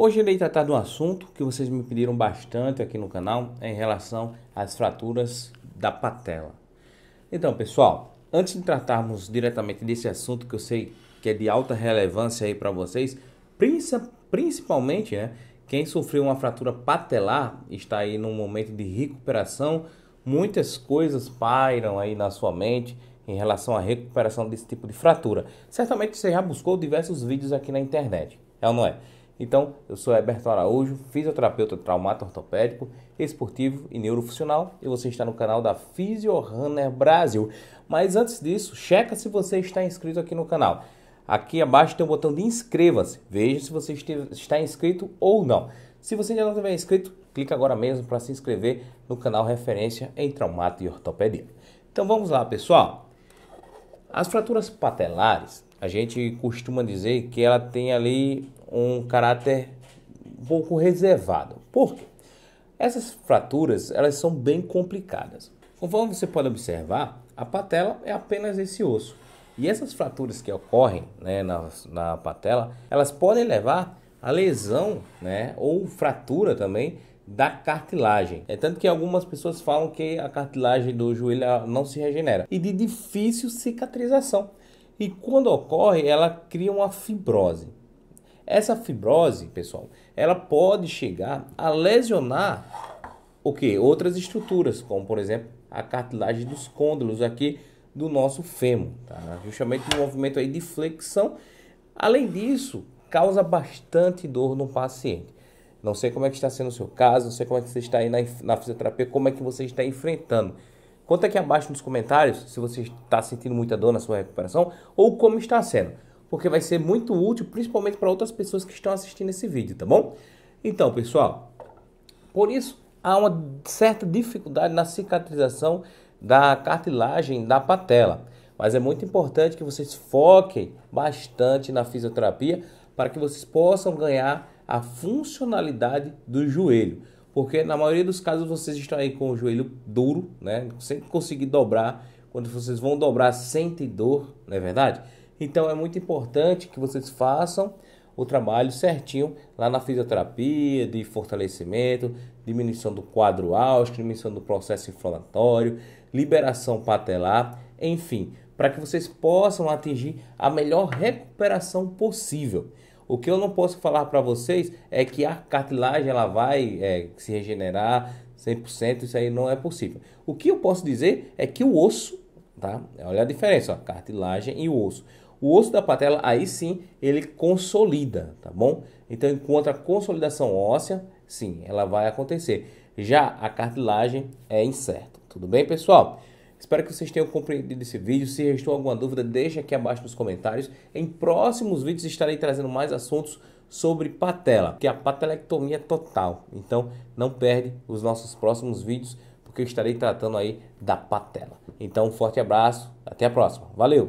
Hoje irei tratar de um assunto que vocês me pediram bastante aqui no canal em relação às fraturas da patela. Então, pessoal, antes de tratarmos diretamente desse assunto que eu sei que é de alta relevância aí para vocês, principalmente, né, quem sofreu uma fratura patelar está aí num momento de recuperação, muitas coisas pairam aí na sua mente em relação à recuperação desse tipo de fratura. Certamente você já buscou diversos vídeos aqui na internet, é ou não é? Então, eu sou Herberto Araújo, fisioterapeuta traumato ortopédico, esportivo e neurofuncional, e você está no canal da FisioRunner Brasil. Mas antes disso, checa se você está inscrito aqui no canal. Aqui abaixo tem um botão de inscreva-se. Veja se você está inscrito ou não. Se você ainda não estiver inscrito, clica agora mesmo para se inscrever no canal referência em traumato e ortopedia. Então vamos lá, pessoal. As fraturas patelares, a gente costuma dizer que ela tem ali um caráter um pouco reservado. Por quê? Essas fraturas elas são bem complicadas. Conforme você pode observar, a patela é apenas esse osso. E essas fraturas que ocorrem né, na, na patela, elas podem levar a lesão né, ou fratura também da cartilagem. É tanto que algumas pessoas falam que a cartilagem do joelho não se regenera e de difícil cicatrização. E quando ocorre, ela cria uma fibrose. Essa fibrose, pessoal, ela pode chegar a lesionar o que? Outras estruturas, como por exemplo a cartilagem dos côndulos aqui do nosso fêmur, tá? justamente um movimento aí de flexão. Além disso, causa bastante dor no paciente. Não sei como é que está sendo o seu caso, não sei como é que você está aí na, na fisioterapia, como é que você está enfrentando. Conta aqui abaixo nos comentários se você está sentindo muita dor na sua recuperação ou como está sendo porque vai ser muito útil, principalmente para outras pessoas que estão assistindo esse vídeo, tá bom? Então, pessoal, por isso há uma certa dificuldade na cicatrização da cartilagem da patela, mas é muito importante que vocês foquem bastante na fisioterapia para que vocês possam ganhar a funcionalidade do joelho, porque na maioria dos casos vocês estão aí com o joelho duro, né, sem conseguir dobrar, quando vocês vão dobrar sente dor, não é verdade? Então é muito importante que vocês façam o trabalho certinho lá na fisioterapia, de fortalecimento, diminuição do quadro áustico, diminuição do processo inflamatório, liberação patelar, enfim, para que vocês possam atingir a melhor recuperação possível. O que eu não posso falar para vocês é que a cartilagem ela vai é, se regenerar 100%, isso aí não é possível. O que eu posso dizer é que o osso, tá? Olha a diferença, ó, a cartilagem e o osso. O osso da patela, aí sim, ele consolida, tá bom? Então, enquanto a consolidação óssea, sim, ela vai acontecer. Já a cartilagem é incerta. Tudo bem, pessoal? Espero que vocês tenham compreendido esse vídeo. Se restou alguma dúvida, deixe aqui abaixo nos comentários. Em próximos vídeos estarei trazendo mais assuntos sobre patela, que é a patelectomia é total. Então, não perde os nossos próximos vídeos, porque eu estarei tratando aí da patela. Então, um forte abraço, até a próxima. Valeu!